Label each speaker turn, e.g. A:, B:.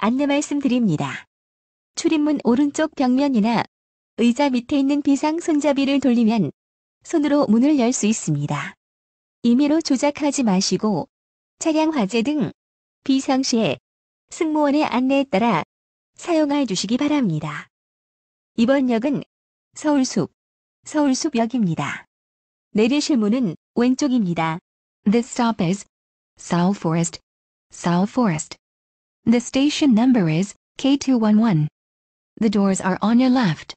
A: 안내 말씀드립니다. 출입문 오른쪽 벽면이나 의자 밑에 있는 비상 손잡이를 돌리면 손으로 문을 열 수 있습니다. 임의로 조작하지 마시고 차량 화재 등 비상시에 승무원의 안내에 따라 사용해 주시기 바랍니다. 이번 역은 서울숲, 서울숲역입니다. 내리실 문은 왼쪽입니다.
B: This stop is South Forest, South Forest. The station number is K211. The doors are on your left.